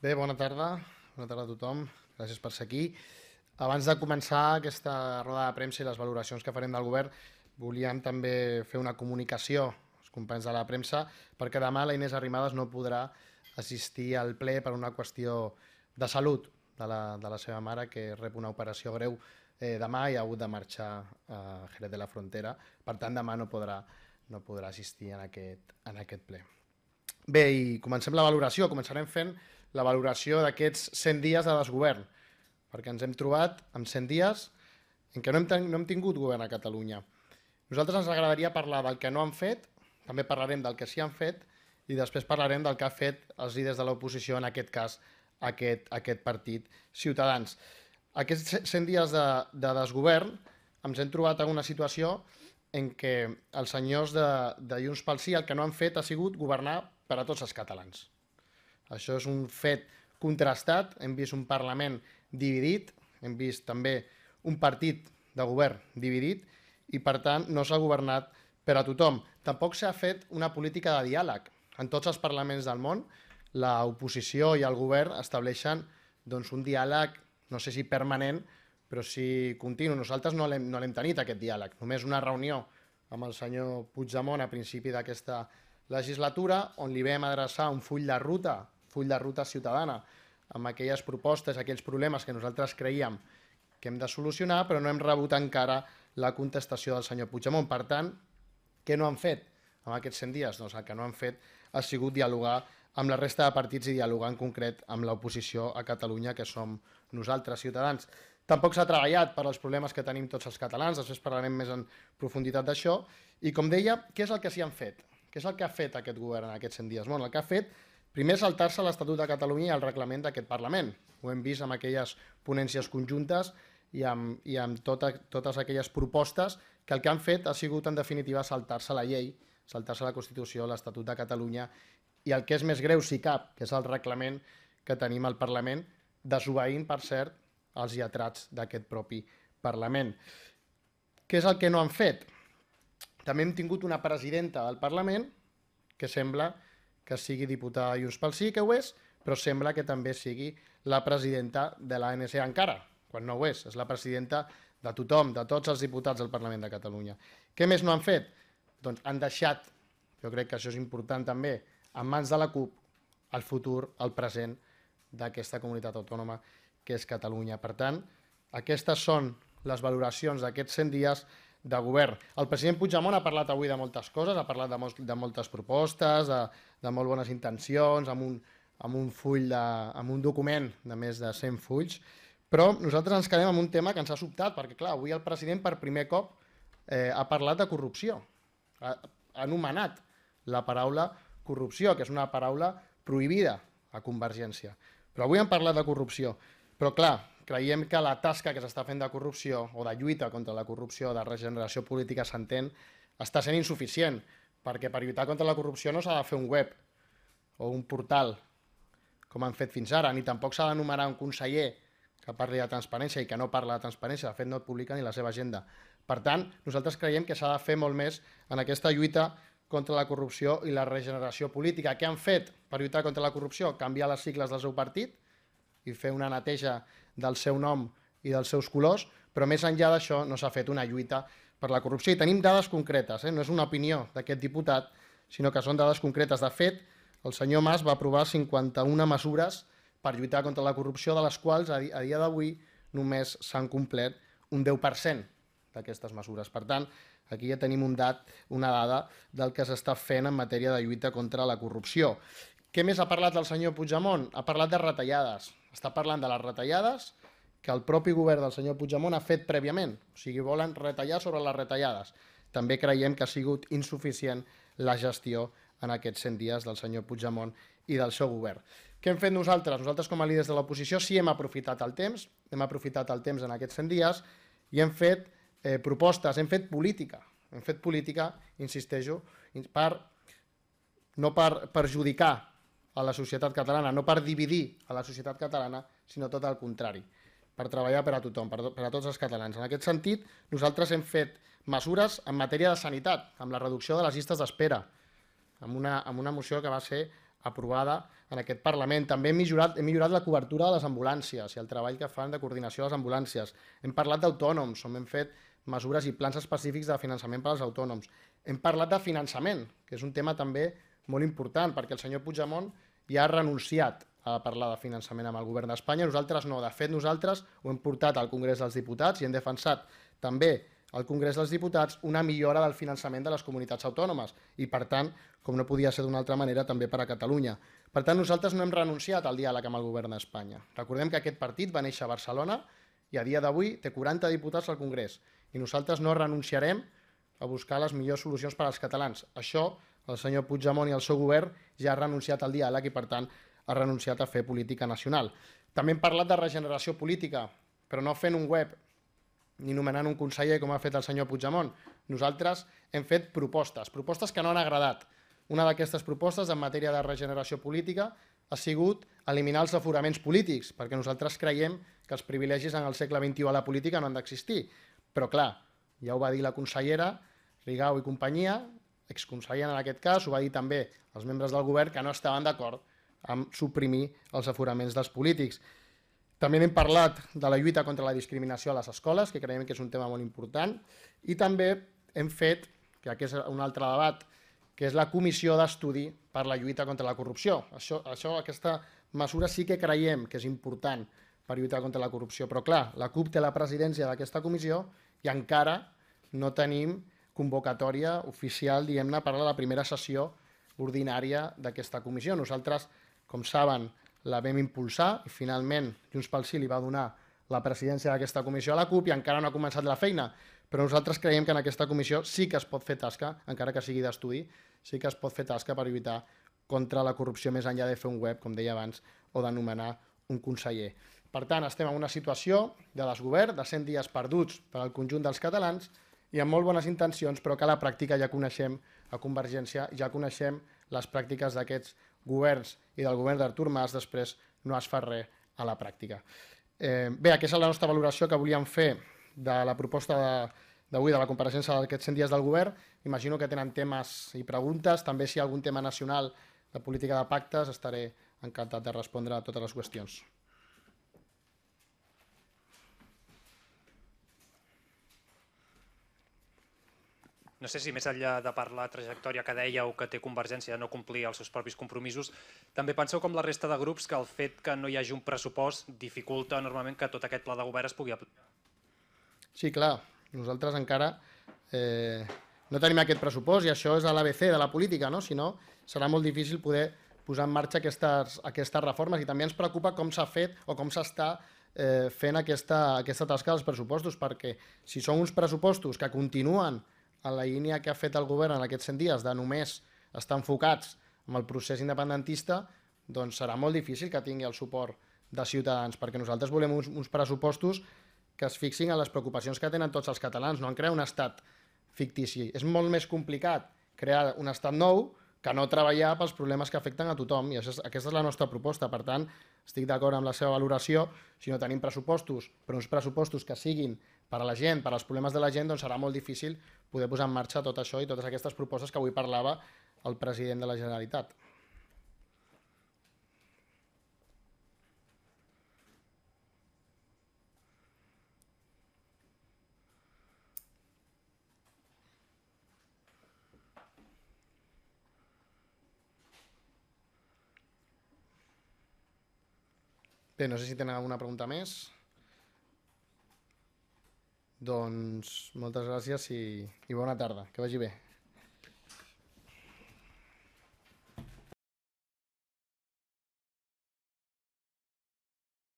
Bé, bona tarda. Bona tarda a tothom. Gràcies per ser aquí. Abans de començar aquesta roda de premsa i les valoracions que farem del govern, volíem també fer una comunicació als companys de la premsa perquè demà la Inés Arrimadas no podrà assistir al ple per una qüestió de salut de la, de la seva mare que rep una operació greu eh, demà i ha hagut de marxar a eh, Jerez de la Frontera. Per tant, demà no podrà, no podrà assistir en aquest, en aquest ple. Bé, i comencem la valoració. Començarem fent la valoració d'aquests 100 dies de desgovern, perquè ens hem trobat amb 100 dies en què no hem, no hem tingut govern a Catalunya. Nosaltres ens agradaria parlar del que no han fet, també parlarem del que sí han fet i després parlarem del que ha fet els líders de l'oposició, en aquest cas aquest, aquest partit, Ciutadans. Aquests 100 dies de, de desgovern ens hem trobat en una situació en què els senyors de, de Junts pel Sí el que no han fet ha sigut governar per a tots els catalans. Això és un fet contrastat. Hem vist un Parlament dividit, hem vist també un partit de govern dividit i, per tant, no s'ha governat per a tothom. Tampoc s'ha fet una política de diàleg. En tots els parlaments del món, l'oposició i el govern estableixen doncs, un diàleg, no sé si permanent, però sí continu. Nosaltres no l'hem no tenit, aquest diàleg. Només una reunió amb el senyor Puigdemont a principi d'aquesta legislatura, on li vam adreçar un full de ruta full de ruta ciutadana amb aquelles propostes, aquells problemes que nosaltres creiem que hem de solucionar, però no hem rebut encara la contestació del senyor Puigdemont. Per tant, què no han fet en aquests 100 dies? Doncs el que no han fet ha sigut dialogar amb la resta de partits i dialogar en concret amb l'oposició a Catalunya, que som nosaltres, ciutadans. Tampoc s'ha treballat per als problemes que tenim tots els catalans, després parlarem més en profunditat d'això. I com deia, què és el que s'hi han fet? Què és el que ha fet aquest govern en aquests 100 dies? Bueno, el que ha fet Primer, saltar-se l'Estatut de Catalunya i el reglament d'aquest Parlament. Ho hem vist amb aquelles ponències conjuntes i amb, i amb tota, totes aquelles propostes que el que han fet ha sigut, en definitiva, saltar-se la llei, saltar-se la Constitució, l'Estatut de Catalunya i el que és més greu, si cap, que és el reglament que tenim al Parlament, desobeint, per cert, els lletrats d'aquest propi Parlament. Què és el que no han fet? També hem tingut una presidenta del Parlament que sembla que sigui diputada de Junts pel Sí, que ho és, però sembla que també sigui la presidenta de l'ANC encara, quan no ho és, és la presidenta de tothom, de tots els diputats del Parlament de Catalunya. Què més no han fet? Doncs han deixat, jo crec que això és important també, en mans de la CUP el futur, el present d'aquesta comunitat autònoma que és Catalunya. Per tant, aquestes són les valoracions d'aquests 100 dies de govern. El president Puigdemont ha parlat avui de moltes coses, ha parlat de, mol de moltes propostes, de, de molt bones intencions, amb un, amb un, full de, amb un document de més de 100 fulls, però nosaltres ens quedem amb un tema que ens ha sobtat, perquè clar, avui el president per primer cop eh, ha parlat de corrupció, ha, ha anomenat la paraula corrupció, que és una paraula prohibida a Convergència. Però avui hem parlat de corrupció. Però clar, creiem que la tasca que s'està fent de corrupció o de lluita contra la corrupció, de regeneració política s'entén, està sent insuficient, perquè per lluitar contra la corrupció no s'ha de fer un web o un portal, com han fet fins ara, ni tampoc s'ha d'anomenar un conseller que parli de transparència i que no parla de transparència, de fet no et publica ni la seva agenda. Per tant, nosaltres creiem que s'ha de fer molt més en aquesta lluita contra la corrupció i la regeneració política. Què han fet per lluitar contra la corrupció? Canviar les sigles del seu partit i fer una neteja del seu nom i dels seus colors, però més enllà d'això no s'ha fet una lluita per la corrupció. I tenim dades concretes, eh? no és una opinió d'aquest diputat, sinó que són dades concretes. De fet, el senyor Mas va aprovar 51 mesures per lluitar contra la corrupció, de les quals a dia d'avui només s'han complert un 10% d'aquestes mesures. Per tant, aquí ja tenim un dat, una dada del que s'està fent en matèria de lluita contra la corrupció. Què més ha parlat el senyor Puigdemont? Ha parlat de retallades. Està parlant de les retallades que el propi govern del senyor Puigdemont ha fet prèviament. O sigui, volen retallar sobre les retallades. També creiem que ha sigut insuficient la gestió en aquests 100 dies del senyor Puigdemont i del seu govern. Què hem fet nosaltres? Nosaltres com a líders de l'oposició sí hem aprofitat el temps, hem aprofitat el temps en aquests 100 dies i hem fet eh, propostes, hem fet política, hem fet política, insisteixo, per, no per perjudicar a la societat catalana, no per dividir a la societat catalana, sinó tot el contrari per treballar per a tothom, per, per a tots els catalans. En aquest sentit, nosaltres hem fet mesures en matèria de sanitat, amb la reducció de les llistes d'espera, amb una, amb una moció que va ser aprovada en aquest Parlament. També hem millorat, hem millorat la cobertura de les ambulàncies i el treball que fan de coordinació de les ambulàncies. Hem parlat d'autònoms, on hem fet mesures i plans específics de finançament per als autònoms. Hem parlat de finançament, que és un tema també molt important, perquè el senyor Puigdemont ja ha renunciat a parlar de finançament amb el govern d'Espanya. Nosaltres no, de fet nosaltres ho hem portat al Congrés dels Diputats i hem defensat també al Congrés dels Diputats una millora del finançament de les comunitats autònomes i, per tant, com no podia ser d'una altra manera, també per a Catalunya. Per tant, nosaltres no hem renunciat al diàleg amb el govern d'Espanya. Recordem que aquest partit va néixer a Barcelona i a dia d'avui té 40 diputats al Congrés i nosaltres no renunciarem a buscar les millors solucions per als catalans. Això el senyor Puigdemont i el seu govern ja ha renunciat al diàleg i, per tant, ha renunciat a fer política nacional. També hem parlat de regeneració política, però no fent un web ni nomenant un conseller com ha fet el senyor Puigdemont. Nosaltres hem fet propostes, propostes que no han agradat. Una d'aquestes propostes en matèria de regeneració política ha sigut eliminar els aforaments polítics, perquè nosaltres creiem que els privilegis en el segle XXI a la política no han d'existir. Però clar, ja ho va dir la consellera, Rigau i companyia, exconsellera en aquest cas, ho va dir també els membres del govern que no estaven d'acord amb suprimir els aforaments dels polítics. També hem parlat de la lluita contra la discriminació a les escoles, que creiem que és un tema molt important, i també hem fet, que aquest és un altre debat, que és la comissió d'estudi per la lluita contra la corrupció. Això, això, aquesta mesura sí que creiem que és important per lluitar contra la corrupció, però clar, la CUP té la presidència d'aquesta comissió i encara no tenim convocatòria oficial, diguem-ne, per a la primera sessió ordinària d'aquesta comissió. Nosaltres com saben, la vam impulsar i finalment Junts pel Sí li va donar la presidència d'aquesta comissió a la CUP i encara no ha començat la feina, però nosaltres creiem que en aquesta comissió sí que es pot fer tasca, encara que sigui d'estudi, sí que es pot fer tasca per lluitar contra la corrupció més enllà de fer un web, com deia abans, o d'anomenar un conseller. Per tant, estem en una situació de desgovern, de 100 dies perduts per al conjunt dels catalans i amb molt bones intencions, però que a la pràctica ja coneixem a Convergència, ja coneixem les pràctiques d'aquests governs i del govern d'Artur Mas després no es fa res a la pràctica. Eh, bé, aquesta és la nostra valoració que volíem fer de la proposta d'avui, de, de la compareixença d'aquests 100 dies del govern. Imagino que tenen temes i preguntes. També si hi ha algun tema nacional de política de pactes, estaré encantat de respondre a totes les qüestions. No sé si més enllà de parlar la trajectòria que dèieu que té Convergència de no complir els seus propis compromisos, també penseu com la resta de grups que el fet que no hi hagi un pressupost dificulta normalment que tot aquest pla de govern es pugui aplicar? Sí, clar. Nosaltres encara eh, no tenim aquest pressupost i això és a l'ABC de la política, no? Si no, serà molt difícil poder posar en marxa aquestes, aquestes reformes i també ens preocupa com s'ha fet o com s'està eh, fent aquesta, aquesta tasca dels pressupostos, perquè si són uns pressupostos que continuen a la línia que ha fet el govern en aquests 100 dies de només estar enfocats en el procés independentista, doncs serà molt difícil que tingui el suport de Ciutadans, perquè nosaltres volem uns, uns pressupostos que es fixin en les preocupacions que tenen tots els catalans, no en crear un estat fictici. És molt més complicat crear un estat nou que no treballar pels problemes que afecten a tothom. I això és, aquesta és la nostra proposta. Per tant, estic d'acord amb la seva valoració. Si no tenim pressupostos, però uns pressupostos que siguin per a la gent, per als problemes de la gent, doncs serà molt difícil poder posar en marxa tot això i totes aquestes propostes que avui parlava el president de la Generalitat. Bé, no sé si tenen alguna pregunta més. Doncs moltes gràcies i, i bona tarda. Que vagi bé.